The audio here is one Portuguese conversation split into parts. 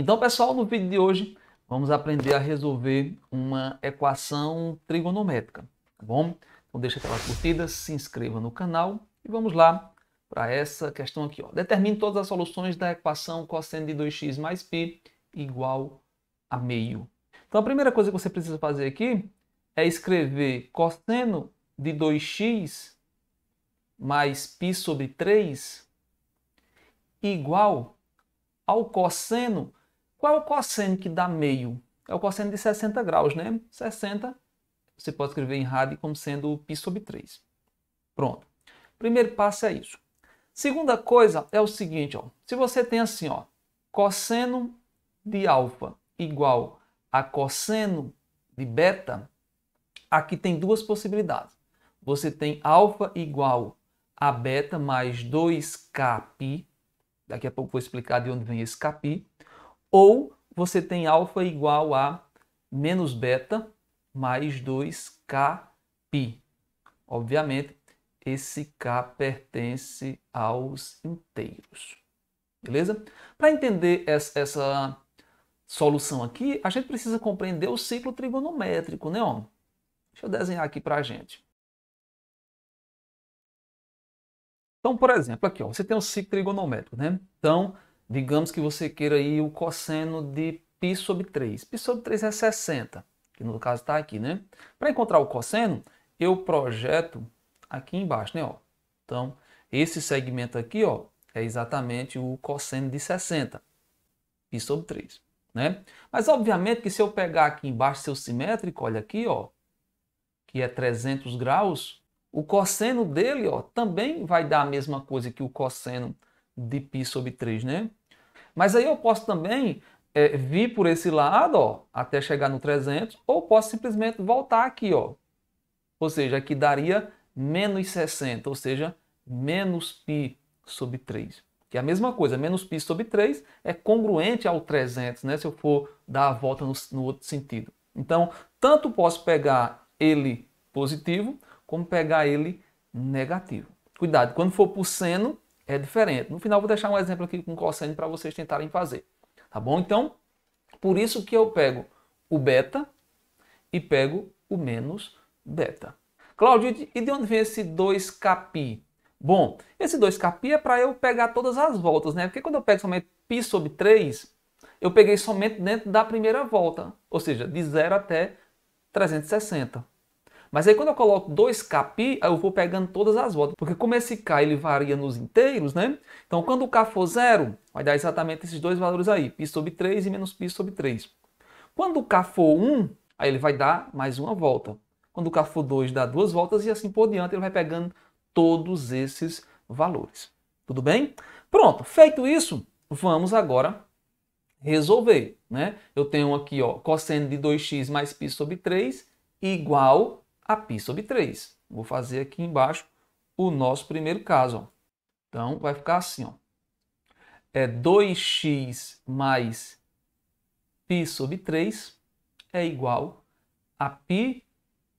Então, pessoal, no vídeo de hoje vamos aprender a resolver uma equação trigonométrica, tá bom? Então deixa aquela curtida, se inscreva no canal e vamos lá para essa questão aqui. Ó. Determine todas as soluções da equação cosseno de 2x mais π igual a meio. Então a primeira coisa que você precisa fazer aqui é escrever cosseno de 2x mais π sobre 3 igual ao cosseno qual é o cosseno que dá meio? É o cosseno de 60 graus, né? 60, você pode escrever em rádio como sendo π sobre 3. Pronto. Primeiro passo é isso. Segunda coisa é o seguinte, ó. Se você tem assim, ó, cosseno de alfa igual a cosseno de beta, aqui tem duas possibilidades. Você tem alfa igual a beta mais 2kπ, daqui a pouco vou explicar de onde vem esse kπ, ou você tem alfa igual a menos beta mais 2 pi Obviamente, esse k pertence aos inteiros. Beleza? Para entender essa, essa, solução aqui, a gente precisa compreender o ciclo trigonométrico, né, homem? Deixa eu desenhar aqui para a gente. Então, por exemplo, aqui ó, você tem um ciclo trigonométrico, né? Então, Digamos que você queira aí o cosseno de π sobre 3. π sobre 3 é 60, que no caso está aqui, né? Para encontrar o cosseno, eu projeto aqui embaixo, né? Ó. Então, esse segmento aqui ó, é exatamente o cosseno de 60, π sobre 3. Né? Mas, obviamente, que se eu pegar aqui embaixo seu simétrico, olha aqui, ó, que é 300 graus, o cosseno dele ó, também vai dar a mesma coisa que o cosseno de π sobre 3, né? Mas aí eu posso também é, vir por esse lado, ó, até chegar no 300, ou posso simplesmente voltar aqui, ó. Ou seja, aqui daria menos 60, ou seja, menos π sobre 3. Que é a mesma coisa, menos π sobre 3 é congruente ao 300, né? Se eu for dar a volta no, no outro sentido. Então, tanto posso pegar ele positivo, como pegar ele negativo. Cuidado, quando for por seno, é diferente. No final, vou deixar um exemplo aqui com cosseno para vocês tentarem fazer. Tá bom? Então, por isso que eu pego o beta e pego o menos beta. Claudio, e de onde vem esse 2 capi? Bom, esse 2 capi é para eu pegar todas as voltas, né? Porque quando eu pego somente π sobre 3, eu peguei somente dentro da primeira volta, ou seja, de 0 até 360. Mas aí quando eu coloco 2kpi, eu vou pegando todas as voltas, porque como esse k ele varia nos inteiros, né? Então quando o k for zero, vai dar exatamente esses dois valores aí, π sobre 3 e menos π sobre 3. Quando o k for 1, aí ele vai dar mais uma volta. Quando o k for 2, dá duas voltas e assim por diante, ele vai pegando todos esses valores. Tudo bem? Pronto, feito isso, vamos agora resolver. Né? Eu tenho aqui ó, cosseno de 2x mais π sobre 3 igual a π sobre 3. Vou fazer aqui embaixo o nosso primeiro caso. Ó. Então, vai ficar assim, ó. É 2x mais π sobre 3 é igual a π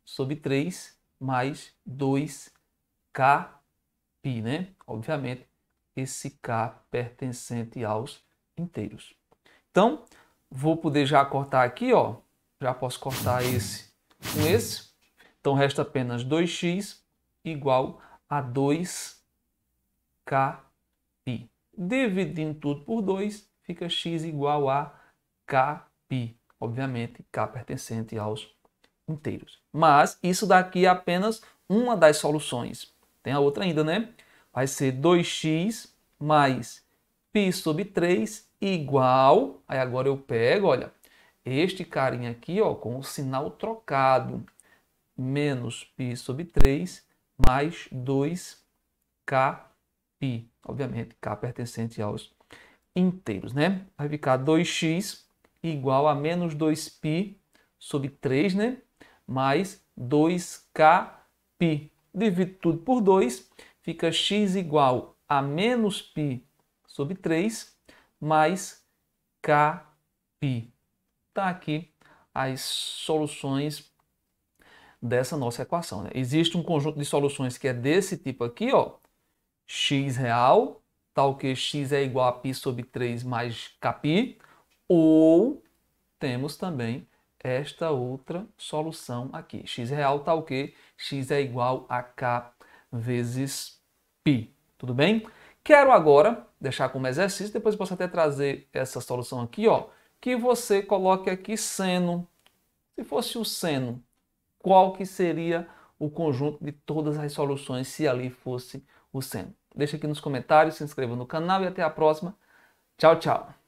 sobre 3 mais 2kπ, né? Obviamente, esse k pertencente aos inteiros. Então, vou poder já cortar aqui, ó. Já posso cortar esse com esse. Então resta apenas 2x igual a 2kπ. Dividindo tudo por 2, fica x igual a kπ. Obviamente, k pertencente aos inteiros. Mas isso daqui é apenas uma das soluções. Tem a outra ainda, né? Vai ser 2x mais π sobre 3 igual... Aí agora eu pego, olha, este carinha aqui ó, com o sinal trocado menos π sobre 3 mais 2kπ. Obviamente, k pertencente aos inteiros, né? Vai ficar 2x igual a menos 2π sobre 3, né? Mais 2kπ. Divido tudo por 2, fica x igual a menos π sobre 3 mais kπ. Está aqui as soluções dessa nossa equação. Né? Existe um conjunto de soluções que é desse tipo aqui, ó, x real, tal que x é igual a π sobre 3 mais kπ, ou temos também esta outra solução aqui, x real tal que x é igual a k vezes π, tudo bem? Quero agora deixar como exercício, depois posso até trazer essa solução aqui, ó, que você coloque aqui seno. Se fosse o seno qual que seria o conjunto de todas as soluções se ali fosse o centro. Deixa aqui nos comentários, se inscreva no canal e até a próxima. Tchau, tchau.